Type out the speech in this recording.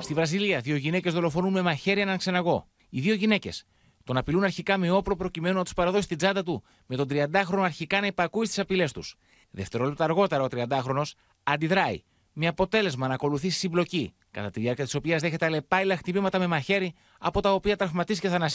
Στη Βραζιλία, δύο γυναίκες δολοφονούν με μαχαίρι έναν ξεναγό. Οι δύο γυναίκες τον απειλούν αρχικά με όπλο προκειμένου να τους παραδώσει την τσάντα του, με τον 30χρονο αρχικά να υπακούει στις απειλές τους. Δευτερόλεπτα αργότερα ο 30χρονο αντιδράει, με αποτέλεσμα να ακολουθήσει συμπλοκή, κατά τη διάρκεια της οποίας δέχεται αλλεπάειλα χτυπήματα με μαχαίρι, από τα οποία τραυματίστηκε θανασί.